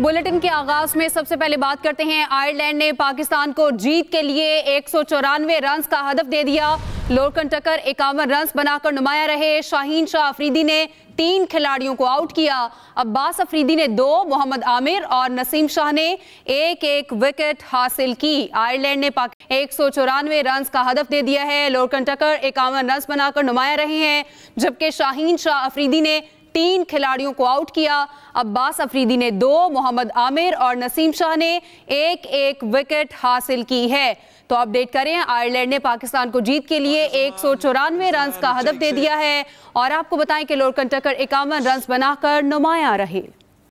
bulletin के आगाज में सबसे पहले बात करते हैं आयरलैंड ने पाकिस्तान को जीत के लिए एक रन का हदफ दे दिया लोरकन टकर इक्यावन रन बनाकर नुमाया रहे शाहीन शाह अफरीदी ने तीन खिलाड़ियों को आउट किया अब्बास अफरीदी ने दो मोहम्मद आमिर और नसीम शाह ने एक एक विकेट हासिल की आयरलैंड ने एक सौ चौरानवे रन का हदफ दे दिया है लोरकन टकर इक्यावन रन बनाकर नुमाया रहे हैं जबकि शाहीन शाह अफरीदी ने तीन खिलाड़ियों को आउट किया अब्बास अफरीदी ने दो मोहम्मद आमिर और नसीम शाह ने एक एक विकेट हासिल की है तो अपडेट करें आयरलैंड ने पाकिस्तान को जीत के लिए एक सौ चौरानवे रन का हदफ दे दिया है और आपको बताएं कि लोर इक्यावन रन बनाकर नुमाया रहे